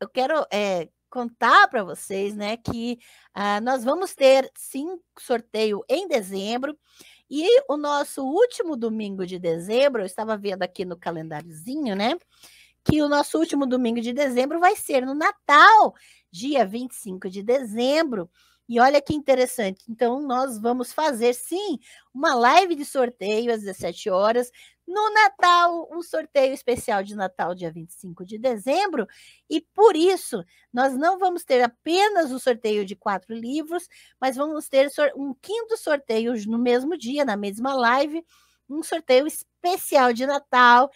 eu quero é, contar para vocês, né, que ah, nós vamos ter sim sorteio em dezembro e o nosso último domingo de dezembro, eu estava vendo aqui no calendáriozinho, né, que o nosso último domingo de dezembro vai ser no Natal, dia 25 de dezembro. E olha que interessante. Então, nós vamos fazer sim uma live de sorteio às 17 horas. No Natal, um sorteio especial de Natal, dia 25 de dezembro. E por isso, nós não vamos ter apenas o um sorteio de quatro livros, mas vamos ter um quinto sorteio no mesmo dia, na mesma live um sorteio especial de Natal